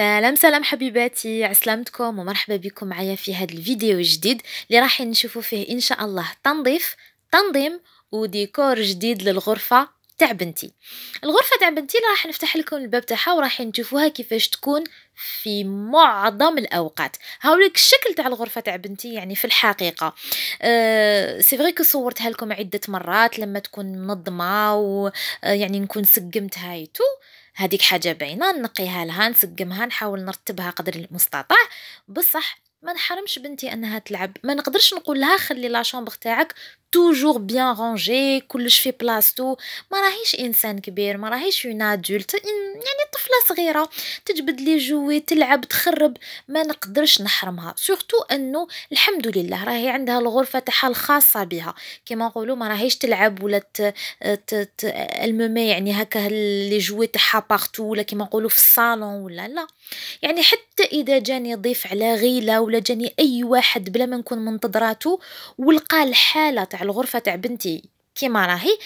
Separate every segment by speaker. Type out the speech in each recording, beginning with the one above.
Speaker 1: سلام سلام حبيباتي عسلامتكم ومرحبا بكم معايا في هذا الفيديو الجديد اللي راح نشوفوا فيه ان شاء الله تنظيف تنظيم وديكور جديد للغرفه تاع بنتي الغرفه تاع بنتي اللي راح نفتح لكم الباب تاعها وراح نشوفوها كيفاش تكون في معظم الاوقات هاوليك الشكل تاع الغرفه تاع بنتي يعني في الحقيقه أه سي فري كو صورتها لكم عده مرات لما تكون منظمه ويعني آه، نكون سقمتها ايتو هذيك حاجة باينة نقيها لها نسقمها نحاول نرتبها قدر المستطاع بصح ما نحرمش بنتي انها تلعب ما نقدرش نقول لها خلي لا شومبر تاعك توجور بيان رونجي كلش في بلاصتو ما راهيش انسان كبير ما راهيش اون ادولت يعني طفله صغيره تجبد لي جوي تلعب تخرب ما نقدرش نحرمها سورتو انه الحمد لله راهي عندها الغرفه تاعها الخاصه بها كما نقولوا ما راهيش تلعب ولا ت... ت... يعني هكا لي جوي تاعها بارتو ولا كما نقولوا في الصالون ولا لا يعني حتى اذا جاني ضيف على غيله ولا جاني اي واحد بلا ما نكون منتظراته ولقى الحاله تاع الغرفه تاع بنتي كيما راهي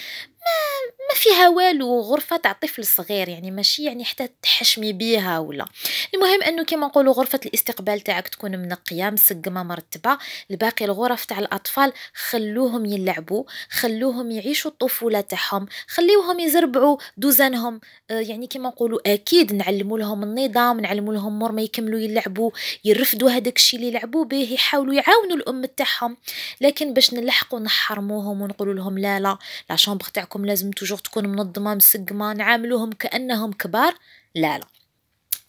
Speaker 1: ما ما فيها والو غرفة تاع طفل صغير يعني ماشي يعني حتى تحشمي بيها ولا المهم انه كما نقولوا غرفة الاستقبال تاعك تكون منقية مسقمة مرتبة الباقي الغرف تاع الاطفال خلوهم يلعبوا خلوهم يعيشوا الطفولة تاعهم خليوهم يزربعوا دوزانهم يعني كما نقولوا اكيد نعلموا لهم النظام نعلموا لهم مور ما يكملوا يلعبوا يرفدوا هذاك الشيء اللي يلعبوا به يحاولوا يعاونوا الام تاعهم لكن باش نلحقوا نحرموهم ونقولوا لهم لا لا لا شومبر تاعكم لازم توجور تكون منظمه مسقمه نعاملوهم كانهم كبار لا لا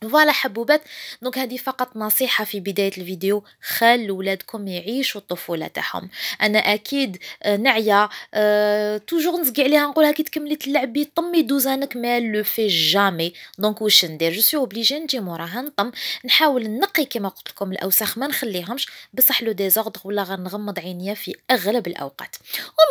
Speaker 1: فوالا حبوبات دونك هذه فقط نصيحه في بدايه الفيديو خلوا ولادكم يعيشوا الطفوله تاعهم انا اكيد آه، نعيا أه توجور نزقي عليها نقولها كي تكملي تلعبي طمي دوزانك ما لو في جامي دونك واش ندير جو سي اوبليجي نجي موراها نطم نحاول نقي كما قلت لكم الاوساخ ما نخليهمش بصح لو ديزوردر ولا غنغمض عينيا في اغلب الاوقات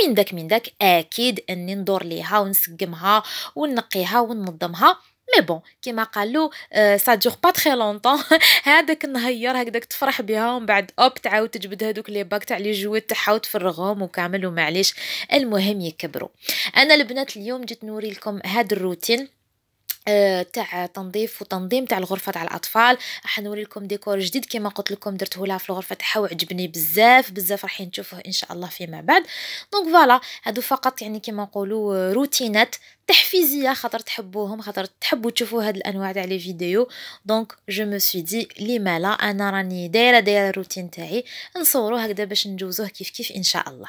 Speaker 1: ومن داك من داك اكيد اني ندور ليها ونسقمها ونقيها وننظمها مي بون كيما قالوا سا دور با تري لونطون هذاك نهير هكداك تفرح بها ومن بعد اوب تعاود تجبد هذوك لي باك تاع لي جوي تاعها وتفرغهم وكامل ومعليش المهم يكبروا انا البنات اليوم جيت نوري لكم هاد الروتين آه، تاع تنظيف وتنظيم تاع الغرفه تاع الاطفال راح نوريلكم ديكور جديد كما قلت لكم درته لها في الغرفه تاعها وعجبني بزاف بزاف راح نشوفوه ان شاء الله فيما بعد دونك فوالا هادو فقط يعني كما نقولوا آه، روتينات تحفيزيه خاطر تحبوهم خاطر تحبوا تشوفوا هاد الانواع تاع لي فيديو دونك جو مو سوي دي لما لا انا راني دايره دايره الروتين تاعي نصوروه هكذا باش نجوزوه كيف كيف ان شاء الله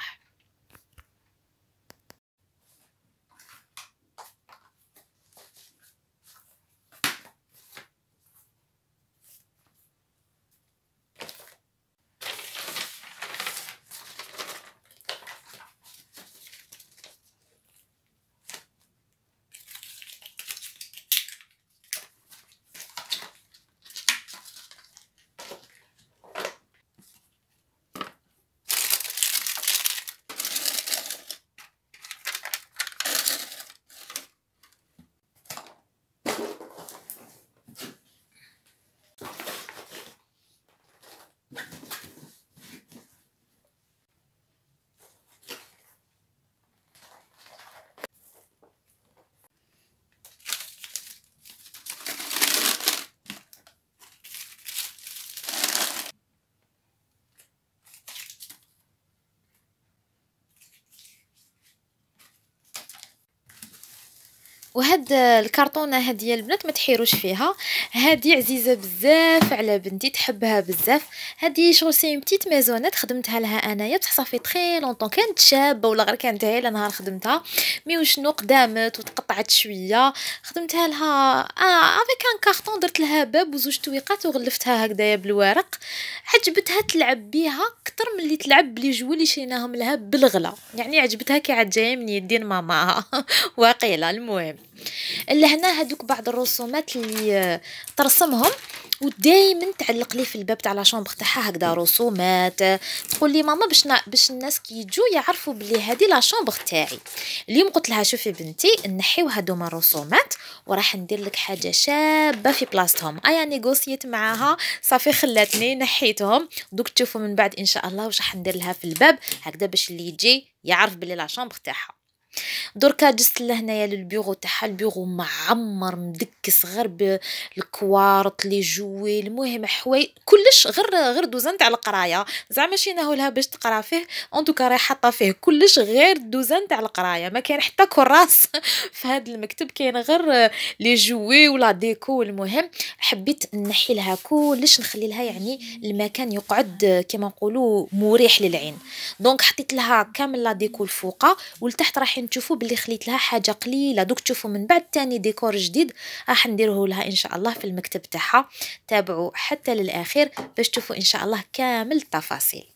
Speaker 1: وهاد الكرتونه هاد ديال البنات ما تحيروش فيها هادي عزيزه بزاف على بنتي تحبها بزاف هادي شغل سي بتيت ميزونات خدمتها لها انايا بصح صافي تري لونطون كانت شابه ولا غير كانت هايله نهار خدمتها مي وشنو قدامت وتقطعت شويه خدمتها لها اه افيك ان كارطون درت لها باب وزوج تويقات وغلفتها هكذايا بالورق عجبتها تلعب بيها اكثر من اللي تلعب بلي جو اللي شريناهم لها بالغلا يعني عجبتها كي عاد جايه من يدين ماماها واقيلا المهم لهنا هذوك بعض الرسومات اللي آه، ترسمهم ودائما تعلق لي في الباب تاع لا شومبر تاعها هكذا رسومات آه، تقول لي ماما باش باش الناس كي يجوا يعرفوا بلي هذه لا شومبر تاعي اليوم قلت لها شوفي بنتي نحيو من الرسومات وراح ندير لك حاجه شابه في بلاصتهم ايا نيغوسييت معاها صافي خلاتني نحيتهم دوك تشوفوا من بعد ان شاء الله واش راح ندير لها في الباب هكذا باش اللي يجي يعرف بلي لا شومبر تاعها دركا جست لهنايا للبيغو تاعها البيغو معمر مدكس غير بالكوارت لي جوي المهم حواي كلش غير غير دوزان تاع القرايه زعما شيناه لها باش تقرا فيه اون توكا راهي حاطه فيه كلش غير دوزان تاع القرايه ما كان حتى كراس في هذا المكتب كاين غير لي جوي ولا ديكو المهم حبيت نحي لها كلش نخلي لها يعني المكان يقعد كما نقولوا مريح للعين دونك حطيت لها كامل لا ديكو الفوقه والتحت راح الان تشوفوا باللي خليت لها حاجه قليله دوك تشوفوا من بعد تاني ديكور جديد راح نديره لها ان شاء الله في المكتب تاعها تابعوا حتى للاخير باش تشوفوا ان شاء الله كامل التفاصيل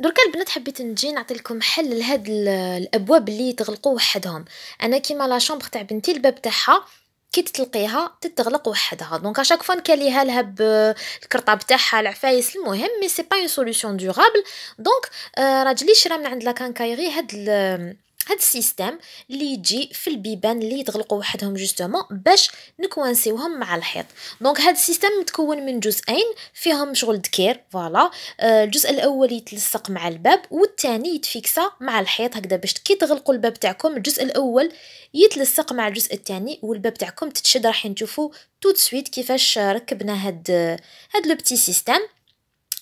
Speaker 1: دركا البنات حبيت نجي نعطيكم حل لهاد الابواب اللي تغلقوا وحدهم انا كيما لا شومبر تاع بنتي الباب تاعها كي تطلقيها تتغلق وحدها دونك اشاك فوا نكاليها لها الكرطه تاعها العفايس المهم مي سي با اون سوليوشن دورابل دونك آه، راجلي شرا من عند لا كانكايري هاد هاد السيستم اللي يجي في البيبان اللي يتغلقوا وحدهم جوستومون باش نكوانسيوهم مع الحيط دونك هاد السيستم متكون من جزئين فيهم شغل دكير فوالا آه، الجزء الاول يتلصق مع الباب والثاني يتفيكسا مع الحيط هكذا باش كي تغلقوا الباب تاعكم الجزء الاول يتلصق مع الجزء الثاني والباب تاعكم تتشد راح نشوفوا توت سويت كيفاش ركبنا هاد آه، هاد لو بتي سيستم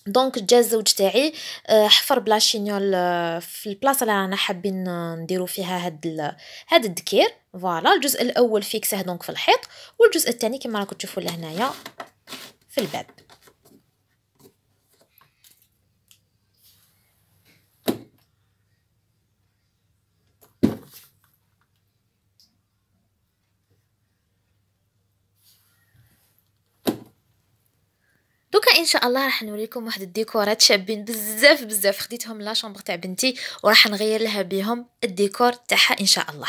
Speaker 1: دونك جا الزوج تاعي آه، حفر بلا شينيول آه، في البلاصه اللي رانا حابين آه، نديرو فيها هاد ال... هاد الدكير فوالا الجزء الاول فيكسه دونك في الحيط والجزء الثاني كما راكم تشوفوا لهنايا في الباب دوكا ان شاء الله راح نوريكم واحد الديكورات شابين بزاف بزاف خديتهم لا شومبر تاع بنتي وراح نغير لها بهم الديكور تاعها ان شاء الله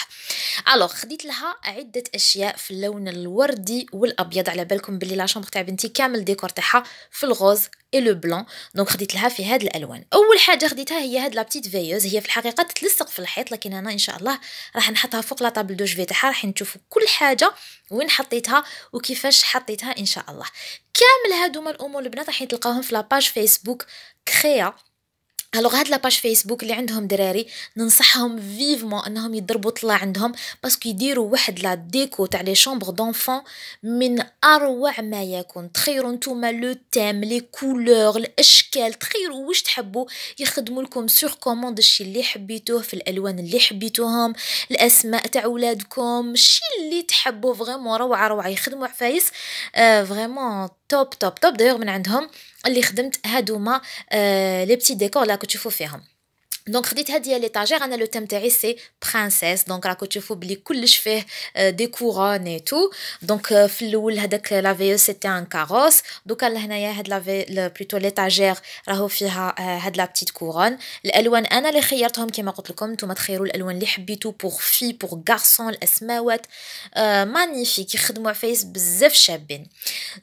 Speaker 1: الوغ خديت لها عده اشياء في اللون الوردي والابيض على بالكم باللي لا شومبر تاع بنتي كامل ديكور تاعها في الغوز اي لو بلون دونك خديت لها في هاد الالوان اول حاجه خديتها هي هاد لا فيوز هي في الحقيقه تتلصق في الحيط لكن انا ان شاء الله راح نحطها فوق لا طابل دو جوفي تاعها راح نشوفوا كل حاجه وين حطيتها وكيفاش حطيتها ان شاء الله كامل هادوما الامور البنات راح تلقاوهم في لاباج فيسبوك كريا الوغ هاد لاباج فيسبوك اللي عندهم دراري ننصحهم فيفمون انهم يضربوا طلع عندهم باسكو يديروا واحد لا ديكو تاع لي شومبر دونفون من اروع ما يكون تخيروا نتوما لو تيم لي كولور الاشكال تخيروا واش تحبوا يخدموا لكم سور كوموند الشي اللي حبيتوه في الالوان اللي حبيتوهم الاسماء تاع ولادكم الشي اللي تحبوه فريمون روعه روعه يخدموا عفايس فريمون توب توب توب دايوغ من عندهم اللي خدمت هادوما آه، لي بتي ديكور لا كتشوفوا فيهم دونك خديت هاد لي طاجير انا لو تيم تاعي سي برينسيس دونك راكو تشوفوا بلي كلش فيه دي كورون اي تو دونك في الاول هذاك لا في تي ان كاروس دوكا لهنايا هاد لا في بلوتو طاجير راهو فيها هاد لا بتيت كورون الالوان انا اللي خيرتهم كيما قلت لكم نتوما تخيروا الالوان اللي حبيتو بور في بور غارسون الاسماوات مانيفيك يخدموا عفايس بزاف شابين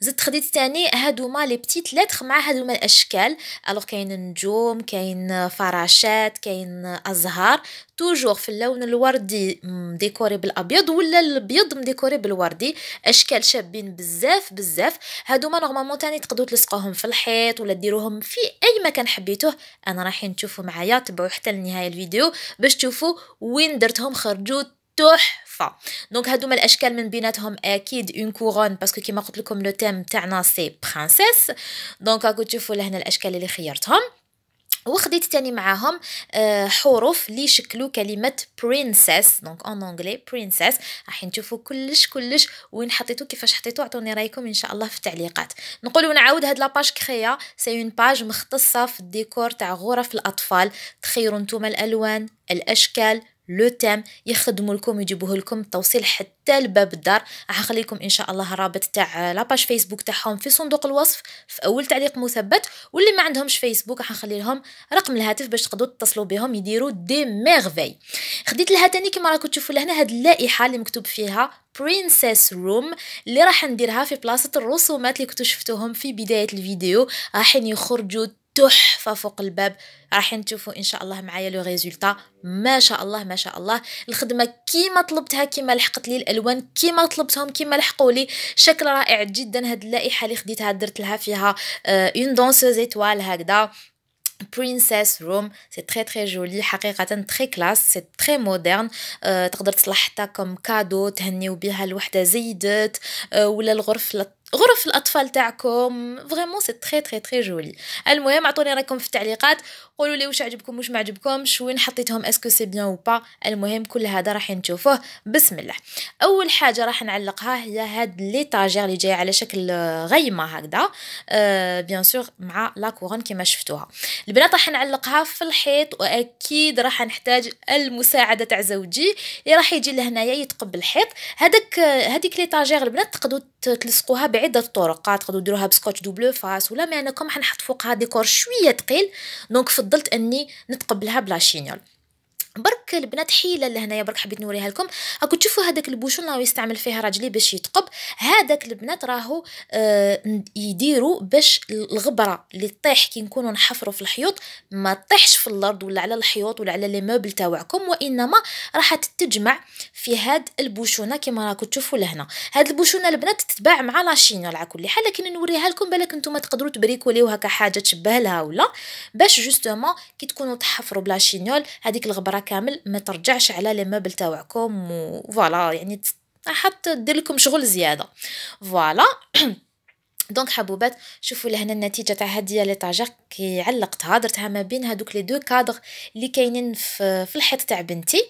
Speaker 1: زدت خديت ثاني هادوما لي بتيت لتر مع هادوما الاشكال الوغ كاين نجوم كاين فراشات مرات كاين ازهار توجور في اللون الوردي مديكوري بالابيض ولا الابيض مديكوري بالوردي اشكال شابين بزاف بزاف هادوما نورمالمون تاني تقدروا تلصقوهم في الحيط ولا ديروهم في اي مكان حبيتوه انا رايحين تشوفوا معايا تبعوا حتى لنهايه الفيديو باش تشوفوا وين درتهم خرجوا تحفه دونك هادوما الاشكال من بيناتهم اكيد اون كورون باسكو كيما قلت لكم لو تيم تاعنا سي برانسيس دونك راكو تشوفوا لهنا الاشكال اللي خيرتهم وخديت تاني معاهم آه، حروف لي شكلوا كلمة برينسيس دونك اون انجلي برينسيس راح نشوفوا كلش كلش وين حطيتو كيفاش حطيتو عطوني رايكم ان شاء الله في التعليقات نقول ونعاود هاد لاباج كخيا سي اون باج مختصة في الديكور تاع غرف الاطفال تخيروا نتوما الالوان الاشكال لو تام يخدموا لكم يجيبوه لكم التوصيل حتى لباب الدار راح نخليكم ان شاء الله الرابط تاع لاباج فيسبوك تاعهم في صندوق الوصف في اول تعليق مثبت واللي ما عندهمش فيسبوك راح نخلي لهم رقم الهاتف باش تقدروا تتصلوا بهم يديروا دي ميرفي خديت لها تاني كما راكم تشوفوا لهنا هاد اللائحه اللي مكتوب فيها برينسيس روم اللي راح نديرها في بلاصه الرسومات اللي كنتو شفتوهم في بدايه الفيديو راح يخرجوا تحفه فوق الباب راح نشوفوا ان شاء الله معايا لو ريزولتا ما شاء الله ما شاء الله الخدمه كيما طلبتها كيما لحقت لي الالوان كيما طلبتهم كيما لحقوا لي شكل رائع جدا هاد اللائحه اللي خديتها درت لها فيها اون دونسوز ايتوال هكذا برينسيس روم سي تري تري جولي حقيقه تري كلاس سي تري مودرن تقدر تصلح حتى كوم كادو تهنيو بها الوحده زيدت آه، ولا الغرفه غرف الاطفال تاعكم فريمون سي تري تري تري جولي المهم عطوني رايكم في التعليقات قولوا لي واش عجبكم واش ما عجبكمش وين حطيتهم اسكو سي بيان او با المهم كل هذا راح نشوفوه بسم الله اول حاجه راح نعلقها هي هاد لي طاجير اللي جايه على شكل آه، غيمه هكذا أه بيان سور مع لا كورون كيما شفتوها البنات راح نعلقها في الحيط واكيد راح نحتاج المساعده تاع زوجي اللي راح يجي لهنايا يتقبل الحيط هذاك آه، هذيك لي طاجير البنات تقدروا تلصقوها بعيد عده طرق قاعد تقدروا ديروها بسكوتش دوبلو فاس ولا مي انا كوم حنحط فوقها ديكور شويه ثقيل دونك فضلت اني نتقبلها بلا شينيول برك البنات حيله لهنايا برك حبيت نوريها لكم راكم تشوفوا هذاك البوشون راهو يستعمل فيها راجلي باش يتقب هذاك البنات راهو آه يديروا باش الغبره اللي تطيح كي نكونوا نحفروا في الحيوط ما تطيحش في الارض ولا على الحيوط ولا على لي موبل تاعكم وانما راح تتجمع في هاد البوشونه كما راكم تشوفوا لهنا هاد البوشونه البنات تتباع مع لاشينه على كل حال لكن نوريها لكم بالك نتوما تقدروا تبريكوليو هكا حاجه تشبه لها ولا باش جوستومون كي تكونوا تحفروا بلاشينيول هذيك الغبره كامل ما ترجعش على لي موبل تاوعكم وفوالا يعني حتى دير لكم شغل زياده فوالا دونك حبوبات شوفوا لهنا النتيجه تاع هديه لي طاجير كي علقتها درتها ما بين هذوك لي دو كادر اللي كاينين في الحيط تاع بنتي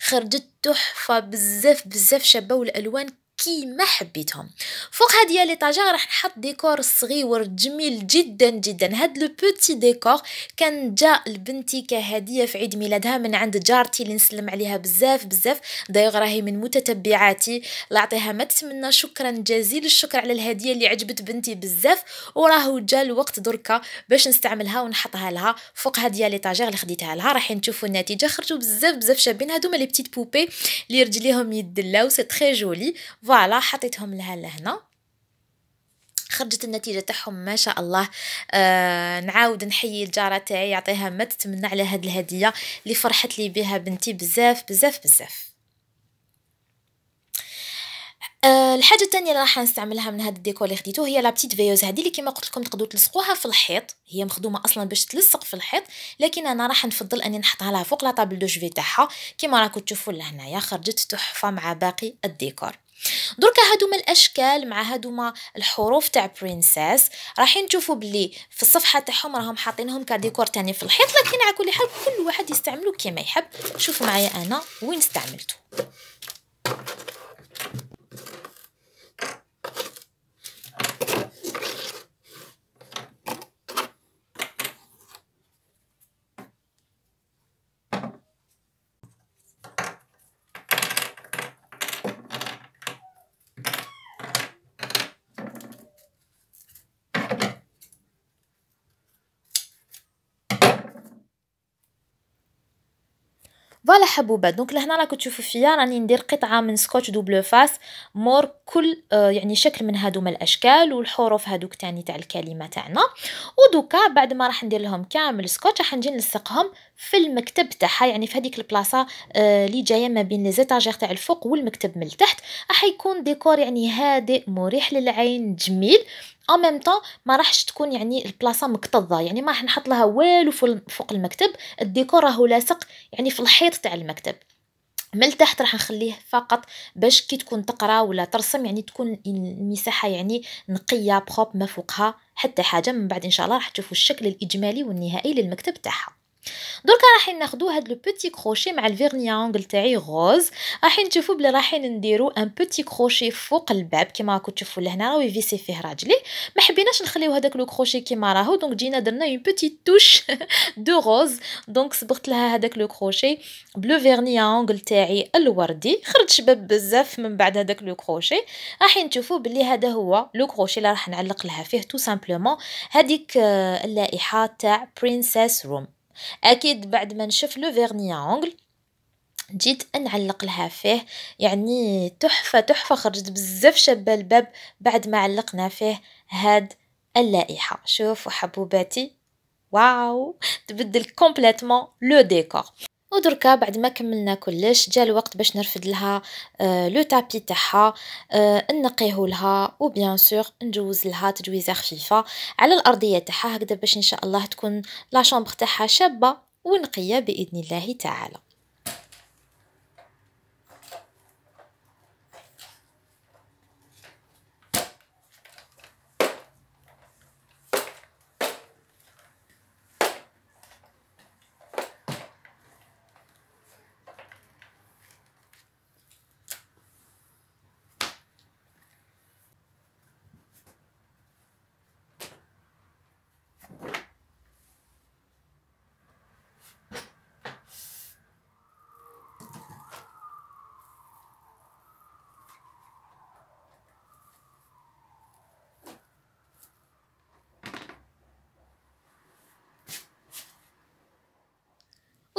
Speaker 1: خرجت تحفه بزاف بزاف شابه والالوان كيما حبيتهم فوق هاد ليطاجير راح نحط ديكور صغير جميل جدا جدا هاد لو بوتي ديكور كان جا لبنتي كهديه في عيد ميلادها من عند جارتي اللي نسلم عليها بزاف بزاف دايوغ راهي من متتبعاتي لعطيها ما تتمنى شكرا جزيل الشكر على الهديه اللي عجبت بنتي بزاف وراهو جا الوقت دركا باش نستعملها ونحطها لها فوق هاد ليطاجير اللي خديتها لها راح نشوفوا النتيجه خرجوا بزاف بزاف شابين هادو لي بتيت بوبي اللي رجليهم يدلاو سي تري جولي فوالا حطيتهم لها لهنا خرجت النتيجه تاعهم ما شاء الله آه نعاود نحيي الجاره تاعي يعطيها ما تتمنى على هاد الهديه اللي فرحت لي بها بنتي بزاف بزاف بزاف أه الحاجه الثانيه اللي راح نستعملها من هذا الديكور اللي خديته هي لا فيوز هذه اللي كما قلت لكم تقدروا تلصقوها في الحيط هي مخدومه اصلا باش تلصق في الحيط لكن انا راح نفضل اني نحطها لها فوق لا طابل دو جوفي تاعها كما راكم تشوفوا لهنايا خرجت تحفه مع باقي الديكور دركا هادوما الاشكال مع هادوما الحروف تاع برينسيس رايحين نشوفوا بلي في الصفحه تاعهم راهم حاطينهم كديكور تاني في الحيط لكن على كل حال كل واحد يستعملو كيما يحب شوف معايا انا وين استعملته حبوبات دونك لهنا راكم تشوفوا فيا راني ندير قطعه من سكوتش دوبل فاس مور كل آه، يعني شكل من هادوما الاشكال والحروف هادوك تاني تاع الكلمه تاعنا ودوكا بعد ما راح ندير لهم كامل سكوتش راح نجي نلصقهم في المكتب تاعها يعني في هذيك البلاصه آه، اللي جايه ما بين لي زيتاجير تاع الفوق والمكتب من التحت راح يكون ديكور يعني هادئ مريح للعين جميل او ميم طون ما راحش تكون يعني البلاصه مكتظه يعني ما راح نحط لها والو فوق المكتب الديكور راهو لاصق يعني في الحيط تاع المكتب من تحت راح نخليه فقط باش كي تكون تقرا ولا ترسم يعني تكون المساحه يعني نقيه بروب ما فوقها حتى حاجه من بعد ان شاء الله راح تشوفوا الشكل الاجمالي والنهائي للمكتب تاعها دركا راح ناخدو هاد لو بوتي كروشي مع الفيرني اونغل تاعي غوز راح نشوفو بلي راح نديرو ان بوتي كروشي فوق الباب كيما راكو تشوفو لهنا راهو فيسي فيه راجلي ما حبيناش نخليو هذاك لو كروشي كيما راهو دونك جينا درنا اون بوتي توش دو غوز دونك صبغت لها هذاك لو كروشي بلو فيرني اونغل تاعي الوردي خرج شباب بزاف من بعد هذاك لو كروشي راح نشوفو بلي هذا هو لو كروشي اللي راح نعلق لها فيه تو سامبلومون هذيك اللائحه تاع برينسيس روم اكيد بعد ما نشوف لو فيرني اونغل جيت نعلق لها فيه يعني تحفه تحفه خرجت بزاف شابه الباب بعد ما علقنا فيه هاد اللائحه شوفوا حبوباتي واو تبدل كومبليتوم لو ديكور ودركا بعد ما كملنا كلش جا الوقت باش نرفد لها آه، لو تابي تاعها آه، نقيه لها وبيان سور نجوز لها تجويزه خفيفه على الارضيه تاعها هكذا باش ان شاء الله تكون لا شامبر تاعها شابه ونقيه باذن الله تعالى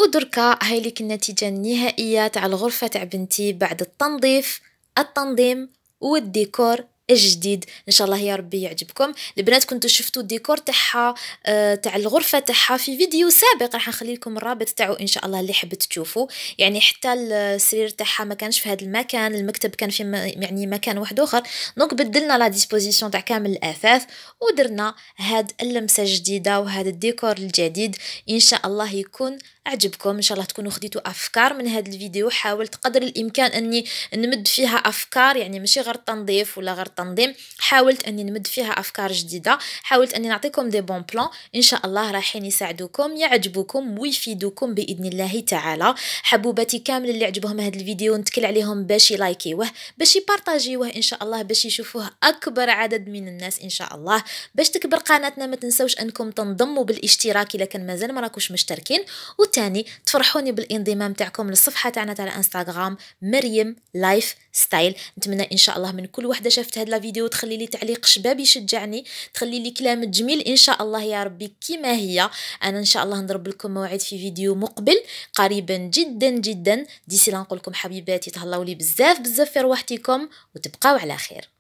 Speaker 1: ودركا هاي لك النتيجة النهائية تاع الغرفة تاع بنتي بعد التنظيف التنظيم والديكور الجديد ان شاء الله يا ربي يعجبكم البنات كنتو شفتوا الديكور تاعها آه، تاع الغرفه تاعها في فيديو سابق راح نخلي لكم الرابط تاعو ان شاء الله اللي حبت تشوفوا يعني حتى السرير تاعها ما كانش في هذا المكان المكتب كان في م... يعني مكان واحد اخر دونك بدلنا لا ديسبوزيسيون تاع كامل الاثاث ودرنا هاد اللمسه الجديده وهذا الديكور الجديد ان شاء الله يكون اعجبكم ان شاء الله تكونوا خديتوا افكار من هذا الفيديو حاولت قدر الامكان اني نمد فيها افكار يعني ماشي غير تنظيف ولا غير تنظيم حاولت اني نمد فيها افكار جديده حاولت اني نعطيكم دي بون بلان ان شاء الله رايحين يساعدوكم يعجبوكم ويفيدوكم باذن الله تعالى حبوباتي كامل اللي عجبهم هذا الفيديو نتكل عليهم باش يلايكيوه باش يبارطاجيوه ان شاء الله باش يشوفوه اكبر عدد من الناس ان شاء الله باش تكبر قناتنا ما تنسوش انكم تنضموا بالاشتراك اذا كان مازال ما راكوش مشتركين والثاني تفرحوني بالانضمام تاعكم للصفحه تاعنا تاع الانستغرام مريم لايف ستايل نتمنى ان شاء الله من كل وحده شافت هذا الفيديو تخلي لي تعليق شباب يشجعني تخلي لي كلام جميل ان شاء الله يا ربي كما هي انا ان شاء الله نضرب لكم موعد في فيديو مقبل قريبا جدا جدا ديسي نقول لكم حبيباتي تهلاو لي بزاف بزاف في رواحتكم وتبقاو على خير